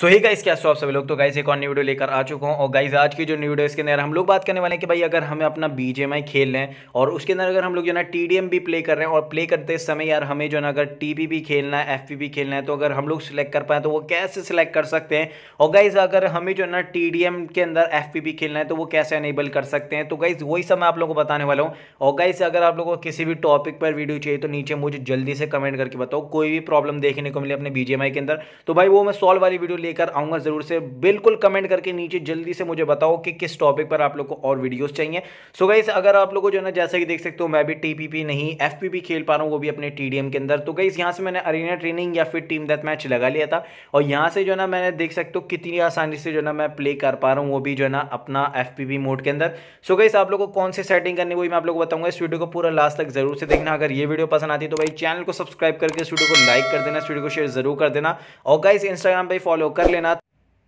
सो ही guys क्या आप सभी लोग तो गाइस एक और न्यू वीडियो लेकर आ चुका हूँ और गाइस आज की जो न्यू वीडियो इसके अंदर हम लोग बात करने वाले हैं कि भाई अगर हमें अपना बी जे खेल रहे हैं और उसके अंदर अगर हम लोग जो ना टी भी प्ले कर रहे हैं और प्ले करते समय यार हमें जो ना अगर टी भी खेलना है एफ भी खेलना है तो अगर हम लोग सिलेक्ट कर पाए तो वो कैसे सिलेक्ट कर सकते हैं और गाइज अगर हमें जो ना टी के अंदर एफ भी खेलना है तो वो कैसे अनेबल कर सकते हैं तो गाइज वही सब मैं आप लोगों को बताने वाला हूँ और गाइज अगर आप लोगों को किसी भी टॉपिक पर वीडियो चाहिए तो नीचे मुझे जल्दी से कमेंट करके बताओ कोई भी प्रॉब्लम देखने को मिले अपने बी के अंदर तो भाई वो मैं सॉल्व वाली वीडियो लेकर आऊँगा ज़रूर से बिल्कुल कमेंट करके नीचे जल्दी से मुझे बताओ कि किस टॉपिक पर आप लोग को और वीडियोज़ चाहिए सो गई अगर आप लोग को जो है ना जैसे कि देख सकते हो मैं भी टी नहीं एफ खेल पा रहा हूँ वो भी अपने टी के अंदर तो गई यहाँ से मैंने अरेना ट्रेनिंग या फिर टीम डेथ मैच लगा लिया था और यहाँ से जो ना मैंने देख सकते हो कितनी आसानी से जो ना मैं प्ले कर पा रहा हूँ वो भी जो है ना अपना एफ मोड के अंदर सो गई आप लोग को कौन से सेटिंग करनी वही मैं आप लोग को बताऊंगा इस वीडियो को पूरा लास्ट तक जरूर से देखना अगर ये वीडियो पसंद आती है तो भाई चैनल को सब्सक्राइब करके इस वीडियो को लाइक कर देना इस वीडियो को शेयर जरूर कर देना और गाइस इंस्टाग्राम पे फॉलो कर कर लेना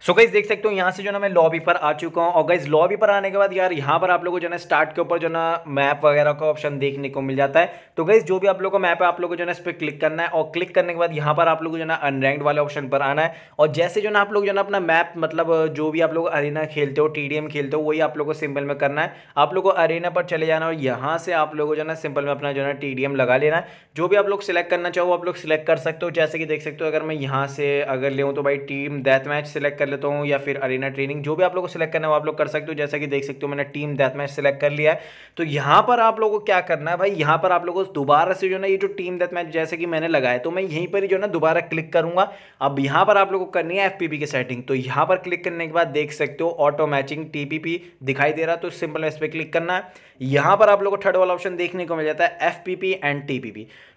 सो गाइज देख सकते हो यहाँ से जो ना मैं लॉबी पर आ चुका हूँ और गाइज लॉबी पर आने के बाद यार यहाँ पर आप लोगों को जो ना स्टार्ट के ऊपर जो ना मैप वगैरह का ऑप्शन देखने को मिल जाता है तो गाइज जो भी आप लोगों को मैप है आप लोगों को जो ना इस पर क्लिक करना है और क्लिक करने के बाद यहाँ पर आप लोगों को जो ना अनरैंक्ड वाले ऑप्शन पर आना है और जैसे जो ना आप लोग जो ना अपना मैप मतलब जो भी आप लोग अरेना खेलते हो टी खेलते हो वही आप लोग को सिंपल में करना है आप लोग को अरेना पर चले जाना और यहाँ से आप लोगों को जो ना सिंपल में अपना जो ना टी लगा लेना है जो भी आप लोग सिलेक्ट करना चाहो आप लोग सिलेक्ट कर सकते हो जैसे कि देख सकते हो अगर मैं यहाँ से अगर ले तो भाई टीम डेथ मैच सिलेक्ट कर लेता हूँ या फिर अरीना ट्रेनिंग जो भी आप लोग को सिलेक्ट करना है वो आप लोग कर सकते हो जैसा कि देख सकते हो मैंने टीम डेथ मैच सेलेक्ट कर लिया है तो यहाँ पर आप लोगों को क्या करना है भाई यहाँ पर आप लोगों को दोबारा से जो ना ये जो टीम डेथ मैच जैसे कि मैंने लगाया तो मैं यहीं पर ही जो ना दोबारा क्लिक करूँगा अब यहाँ पर आप लोगों को करनी है एफ की सेटिंग तो यहाँ पर क्लिक करने के बाद देख सकते हो ऑटो मैचिंग टी दिखाई दे रहा तो सिंपल इस पर क्लिक करना है यहाँ पर आप लोग को थर्ड वाला ऑप्शन देखने को मिल जाता है एफ एंड टी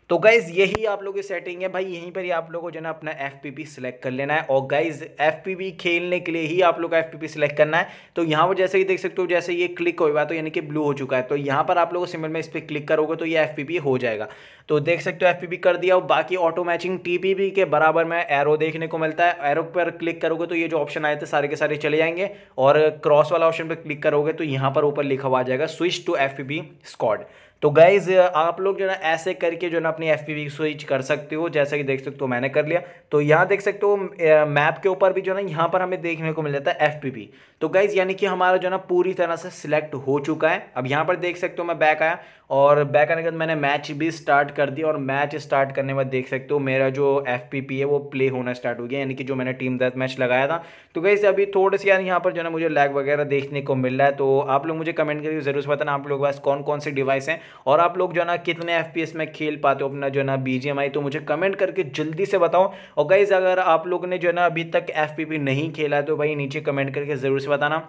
तो गाइज़ यही आप लोगों की सेटिंग है भाई यहीं पर ही आप लोगों को जो ना अपना एफ पी पी सिलेक्ट कर लेना है और गाइज़ एफ पी खेलने के लिए ही आप लोग एफ पी पी सिलेक्ट करना है तो यहाँ पर जैसे ही देख सकते हो जैसे ये क्लिक गया तो यानी कि ब्लू हो चुका है तो यहाँ पर आप लोगों सिमल में इस पर क्लिक करोगे तो ये एफ पी हो जाएगा तो देख सकते हो एफ पी कर दिया और बाकी ऑटो मैचिंग टी के बराबर में एरो देखने को मिलता है एरो पर क्लिक करोगे तो ये जो ऑप्शन आए थे सारे के सारे चले जाएंगे और क्रॉस वाला ऑप्शन पर क्लिक करोगे तो यहाँ पर ऊपर लिखा हुआ आ जाएगा switch to F P squad तो गाइज आप लोग जो है ना ऐसे करके जो है ना अपनी एफ पी स्विच कर सकते हो जैसा कि देख सकते हो मैंने कर लिया तो यहाँ देख सकते हो मैप के ऊपर भी जो है ना यहाँ पर हमें देखने को मिल जाता है एफ तो गाइज यानी कि हमारा जो है ना पूरी तरह से सिलेक्ट हो चुका है अब यहाँ पर देख सकते हो मैं बैक आया और बैक आने के बाद मैंने मैच भी स्टार्ट कर दिया और मैच स्टार्ट करने के बाद देख सकते हो मेरा जो एफ है वो प्ले होना स्टार्ट हो गया यानी कि जो मैंने टीम डेथ मैच लगाया था तो गाइज़ अभी थोड़े से यार यहाँ पर जो है मुझे लैग वगैरह देखने को मिल रहा है तो आप लोग मुझे कमेंट करके जरूर से बताना आप लोगों के पास कौन कौन से डिवाइस हैं और आप लोग जो है ना कितने एफ में खेल पाते हो अपना जो है ना बी तो मुझे कमेंट करके जल्दी से बताओ और गाइज़ अगर आप लोग ने जो है ना अभी तक एफ नहीं खेला तो भाई नीचे कमेंट करके ज़रूर से बताना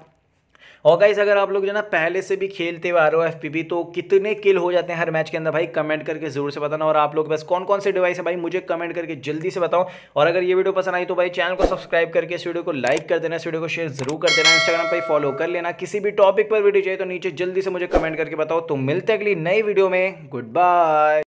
और गाइज अगर आप लोग जो ना पहले से भी खेलते हुए आ रहे हो एफ तो कितने किल हो जाते हैं हर मैच के अंदर भाई कमेंट करके जरूर से बताना और आप लोग बस कौन कौन से डिवाइस है भाई मुझे कमेंट करके जल्दी से बताओ और अगर ये वीडियो पसंद आई तो भाई चैनल को सब्सक्राइब करके इस वीडियो को लाइक कर देना इस वीडियो को शेयर जरूर कर देना इंस्टाग्राम पर फॉलो कर लेना किसी भी टॉपिक पर वीडियो चाहिए तो नीचे जल्दी से मुझे कमेंट करके बताओ तो मिलते अगली नई वीडियो में गुड बाय